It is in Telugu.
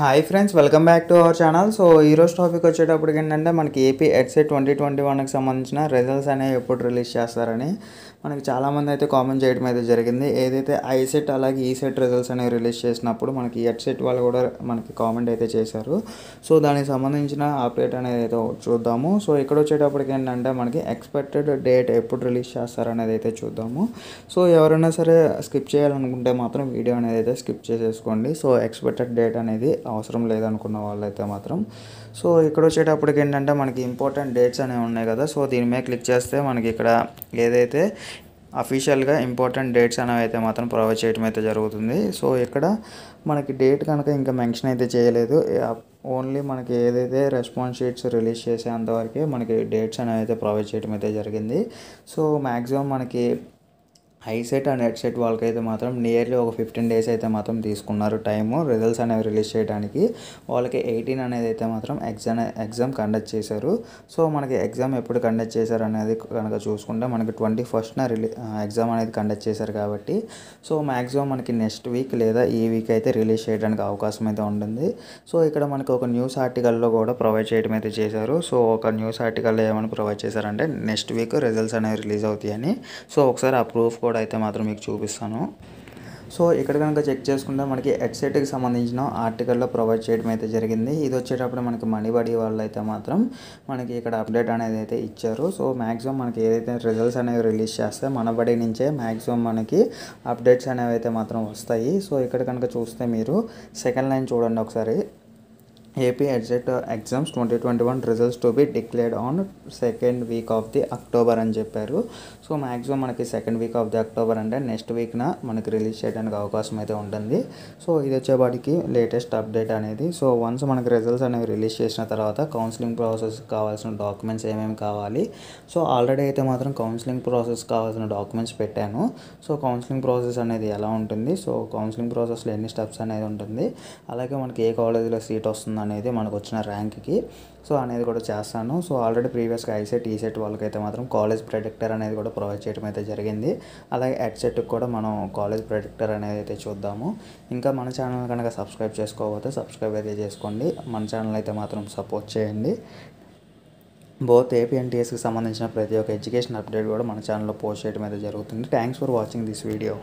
hi friends welcome back to our channel so ఈరోజు టాపిక్ వచ్చేటప్పటికి ఏంటంటే మనకి ఏపీ ఎడ్సెట్ ట్వంటీ ట్వంటీ వన్కి సంబంధించిన రిజల్ట్స్ అనేవి ఎప్పుడు రిలీజ్ చేస్తారని మనకి చాలామంది అయితే కామెంట్ చేయడం అయితే జరిగింది ఏదైతే ఐసెట్ అలాగే ఈసెట్ e రిజల్ట్స్ అనేవి రిలీజ్ చేసినప్పుడు మనకి ఎడ్సెట్ e వాళ్ళు కూడా మనకి కామెంట్ అయితే చేశారు సో దానికి సంబంధించిన అప్డేట్ అనేది అయితే చూద్దాము సో ఇక్కడ వచ్చేటప్పటికి ఏంటంటే మనకి ఎక్స్పెక్టెడ్ డేట్ ఎప్పుడు రిలీజ్ చేస్తారు అనేది అయితే చూద్దాము సో ఎవరైనా సరే స్కిప్ చేయాలనుకుంటే మాత్రం వీడియో అనేది అయితే స్కిప్ చేసేసుకోండి సో ఎక్స్పెక్టెడ్ డేట్ అనేది అవసరం లేదనుకున్న వాళ్ళైతే మాత్రం సో ఇక్కడ వచ్చేటప్పటికి ఏంటంటే మనకి ఇంపార్టెంట్ డేట్స్ అనేవి ఉన్నాయి కదా సో దీని మీద క్లిక్ చేస్తే మనకి ఇక్కడ ఏదైతే అఫీషియల్గా ఇంపార్టెంట్ డేట్స్ అనేవి అయితే మాత్రం ప్రొవైడ్ చేయడం అయితే జరుగుతుంది సో ఇక్కడ మనకి డేట్ కనుక ఇంకా మెన్షన్ అయితే చేయలేదు ఓన్లీ మనకి ఏదైతే రెస్పాన్స్ షీట్స్ రిలీజ్ చేసే అంతవరకే మనకి డేట్స్ అనేవి అయితే ప్రొవైడ్ చేయడం అయితే జరిగింది సో మ్యాక్సిమం మనకి ICET and EdCET వాళ్ళకైతే మాత్రం నియర్లీ ఒక ఫిఫ్టీన్ డేస్ అయితే మాత్రం తీసుకున్నారు టైము రిజల్ట్స్ అనేవి రిలీజ్ చేయడానికి వాళ్ళకి ఎయిటీన్ అనేది అయితే మాత్రం ఎగ్జామ్ ఎగ్జామ్ కండక్ట్ చేశారు సో మనకి ఎగ్జామ్ ఎప్పుడు కండక్ట్ చేశారు అనేది కనుక చూసుకుంటే మనకి ట్వంటీ ఫస్ట్న రిలీ ఎగ్జామ్ అనేది కండక్ట్ చేశారు కాబట్టి సో మ్యాక్సిమం మనకి నెక్స్ట్ వీక్ లేదా ఈ వీక్ అయితే రిలీజ్ చేయడానికి అవకాశం అయితే ఉంటుంది సో ఇక్కడ మనకి ఒక న్యూస్ ఆర్టికల్లో కూడా ప్రొవైడ్ చేయడం అయితే చేశారు సో ఒక న్యూస్ ఆర్టికల్లో ఏమైనా ప్రొవైడ్ చేశారంటే నెక్స్ట్ వీక్ రిజల్ట్స్ అనేవి రిలీజ్ అవుతాయని సో ఒకసారి ఆ ప్రూఫ్ కోడ్ అయితే మాత్రం మీకు చూపిస్తాను సో ఇక్కడ కనుక చెక్ చేసుకుంటే మనకి హెడ్సెట్కి సంబంధించిన ఆర్టికల్లో ప్రొవైడ్ చేయడం అయితే జరిగింది ఇది వచ్చేటప్పుడు మనకి మణిబడి వాళ్ళు అయితే మాత్రం మనకి ఇక్కడ అప్డేట్ అనేది అయితే ఇచ్చారు సో మ్యాక్సిమం మనకి ఏదైతే రిజల్ట్స్ అనేవి రిలీజ్ చేస్తే మనబడి నుంచే మ్యాక్సిమం మనకి అప్డేట్స్ అనేవి అయితే మాత్రం వస్తాయి సో ఇక్కడ కనుక చూస్తే మీరు సెకండ్ లైన్ చూడండి ఒకసారి AP exact exams twenty twenty one results to be declared on second week of the October అని చెప్పారు సో మ్యాక్సిమం మనకి second week of the October అంటే నెక్స్ట్ వీక్న మనకి రిలీజ్ చేయడానికి అవకాశం అయితే ఉంటుంది సో ఇది వచ్చేపాటికి లేటెస్ట్ అప్డేట్ అనేది సో వన్స్ మనకి రిజల్ట్స్ అనేవి రిలీజ్ చేసిన తర్వాత కౌన్సిలింగ్ ప్రాసెస్ కావాల్సిన డాక్యుమెంట్స్ ఏమేమి కావాలి సో ఆల్రెడీ అయితే మాత్రం కౌన్సిలింగ్ ప్రాసెస్ కావాల్సిన డాక్యుమెంట్స్ పెట్టాను సో కౌన్సిలింగ్ ప్రాసెస్ అనేది ఎలా ఉంటుంది సో కౌన్సిలింగ్ ప్రాసెస్లో ఎన్ని స్టెప్స్ అనేది ఉంటుంది అలాగే మనకి ఏ కాలేజీలో సీట్ వస్తుంది అనేది మనకు వచ్చిన ర్యాంక్కి సో అనేది కూడా చేస్తాను సో ఆల్రెడీ ప్రీవియస్గా ఐసెట్ ఈసెట్ వాళ్ళకైతే మాత్రం కాలేజ్ ప్రొడక్టర్ అనేది కూడా ప్రొవైడ్ చేయడం అయితే జరిగింది అలాగే సెట్కి కూడా మనం కాలేజ్ ప్రొడక్టర్ అనేది అయితే చూద్దాము ఇంకా మన ఛానల్ కనుక సబ్స్క్రైబ్ చేసుకోకపోతే సబ్స్క్రైబ్ అయితే చేసుకోండి మన ఛానల్ అయితే మాత్రం సపోర్ట్ చేయండి బోత్ ఏపీఎన్టీఎస్కి సంబంధించిన ప్రతి ఒక్క ఎడ్యుకేషన్ అప్డేట్ కూడా మన ఛానల్లో పోస్ట్ చేయడం అయితే జరుగుతుంది thanks for watching this video